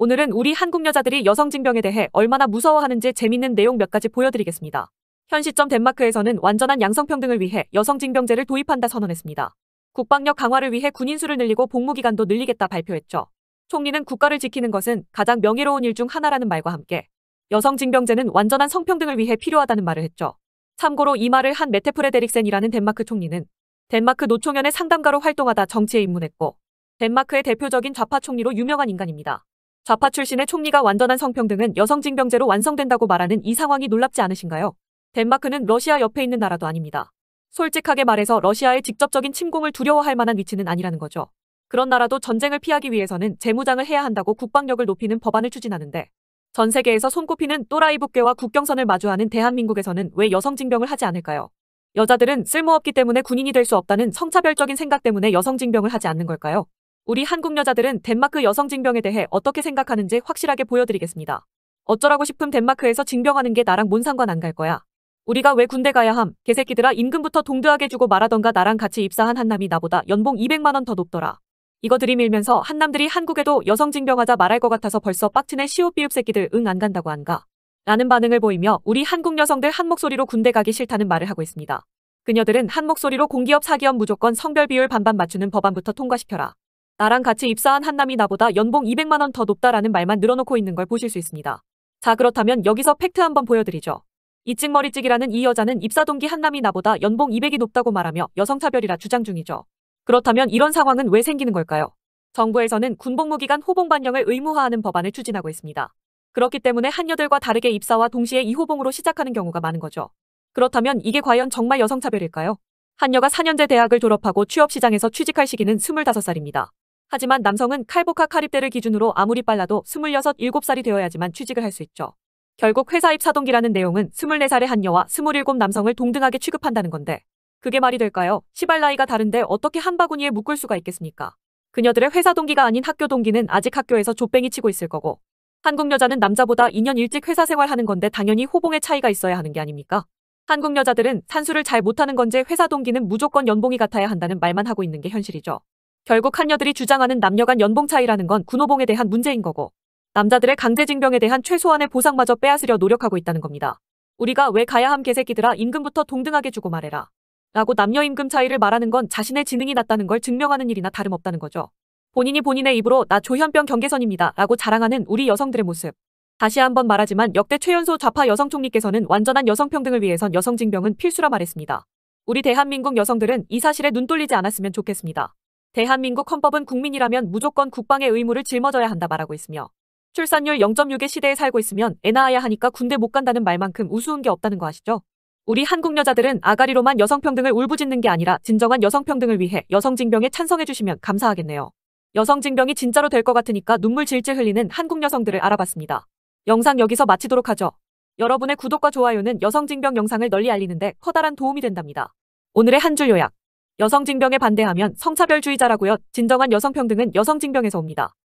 오늘은 우리 한국 여자들이 여성 징병에 대해 얼마나 무서워하는지 재밌는 내용 몇 가지 보여드리겠습니다. 현 시점 덴마크에서는 완전한 양성평등을 위해 여성 징병제를 도입한다 선언했습니다. 국방력 강화를 위해 군인 수를 늘리고 복무 기간도 늘리겠다 발표했죠. 총리는 국가를 지키는 것은 가장 명예로운 일 중 하나라는 말과 함께 여성 징병제는 완전한 성평등을 위해 필요하다는 말을 했죠. 참고로 이 말을 한 메테 프레데릭센이라는 덴마크 총리는 덴마크 노총연의 상담가로 활동하다 정치에 입문했고 덴마크의 대표적인 좌파 총리로 유명한 인간입니다. 좌파 출신의 총리가 완전한 성평등은 여성징병제로 완성된다고 말하는 이 상황이 놀랍지 않으신가요? 덴마크는 러시아 옆에 있는 나라도 아닙니다. 솔직하게 말해서 러시아의 직접적인 침공을 두려워할 만한 위치는 아니라는 거죠. 그런 나라도 전쟁을 피하기 위해서는 재무장을 해야 한다고 국방력을 높이는 법안을 추진하는데 전 세계에서 손꼽히는 또라이 북괴와 국경선을 마주하는 대한민국에서는 왜 여성 징병을 하지 않을까요? 여자들은 쓸모없기 때문에 군인이 될 수 없다는 성차별적인 생각 때문에 여성 징병을 하지 않는 걸까요? 우리 한국 여자들은 덴마크 여성 징병에 대해 어떻게 생각하는지 확실하게 보여드리겠습니다. 어쩌라고 싶음 덴마크에서 징병하는 게 나랑 뭔 상관 안 갈 거야. 우리가 왜 군대 가야 함, 개새끼들아 임금부터 동등하게 주고 말하던가 나랑 같이 입사한 한남이 나보다 연봉 200만원 더 높더라. 이거 들이밀면서 한남들이 한국에도 여성 징병하자 말할 것 같아서 벌써 빡치네 시옷비읍 새끼들 응 안 간다고 안가. 라는 반응을 보이며 우리 한국 여성들 한 목소리로 군대 가기 싫다는 말을 하고 있습니다. 그녀들은 한 목소리로 공기업 사기업 무조건 성별 비율 반반 맞추는 법안부터 통과시켜라. 나랑 같이 입사한 한남이 나보다 연봉 200만 원 더 높다라는 말만 늘어놓고 있는 걸 보실 수 있습니다. 자 그렇다면 여기서 팩트 한번 보여드리죠. 이찍머리찍이라는 이 여자는 입사 동기 한남이 나보다 연봉 200이 높다고 말하며 여성차별이라 주장 중이죠. 그렇다면 이런 상황은 왜 생기는 걸까요? 정부에서는 군복무기간 호봉 반영을 의무화하는 법안을 추진하고 있습니다. 그렇기 때문에 한여들과 다르게 입사와 동시에 이호봉으로 시작하는 경우가 많은 거죠. 그렇다면 이게 과연 정말 여성차별일까요? 한여가 4년제 대학을 졸업하고 취업시장에서 취직할 시기는 25살입니다. 하지만 남성은 칼보카 카립대를 기준으로 아무리 빨라도 26, 7살이 되어야지만 취직을 할 수 있죠. 결국 회사 입사동기라는 내용은 24살의 한여와 27 남성을 동등하게 취급한다는 건데 그게 말이 될까요? 시발 나이가 다른데 어떻게 한 바구니에 묶을 수가 있겠습니까? 그녀들의 회사 동기가 아닌 학교 동기는 아직 학교에서 조뱅이 치고 있을 거고 한국 여자는 남자보다 2년 일찍 회사 생활하는 건데 당연히 호봉의 차이가 있어야 하는 게 아닙니까? 한국 여자들은 산수를 잘 못하는 건지 회사 동기는 무조건 연봉이 같아야 한다는 말만 하고 있는 게 현실이죠. 결국 한녀들이 주장하는 남녀 간 연봉 차이라는 건 군호봉에 대한 문제인 거고 남자들의 강제징병에 대한 최소한의 보상마저 빼앗으려 노력하고 있다는 겁니다. 우리가 왜 가야 함 개새끼들아 임금부터 동등하게 주고 말해라. 라고 남녀 임금 차이를 말하는 건 자신의 지능이 낮다는 걸 증명하는 일이나 다름없다는 거죠. 본인이 본인의 입으로 나 조현병 경계선입니다 라고 자랑하는 우리 여성들의 모습. 다시 한번 말하지만 역대 최연소 좌파 여성 총리께서는 완전한 여성평등을 위해선 여성징병은 필수라 말했습니다. 우리 대한민국 여성들은 이 사실에 눈 돌리지 않았으면 좋겠습니다. 대한민국 헌법은 국민이라면 무조건 국방의 의무를 짊어져야 한다 말하고 있으며 출산율 0.6의 시대에 살고 있으면 애 낳아야 하니까 군대 못 간다는 말만큼 우스운 게 없다는 거 아시죠? 우리 한국 여자들은 아가리로만 여성평등을 울부짖는 게 아니라 진정한 여성평등을 위해 여성징병에 찬성해주시면 감사하겠네요. 여성징병이 진짜로 될 것 같으니까 눈물 질질 흘리는 한국 여성들을 알아봤습니다. 영상 여기서 마치도록 하죠. 여러분의 구독과 좋아요는 여성징병 영상을 널리 알리는데 커다란 도움이 된답니다. 오늘의 한 줄 요약 여성징병에 반대하면 성차별주의자라고요. 진정한 여성평등은 여성징병에서 옵니다.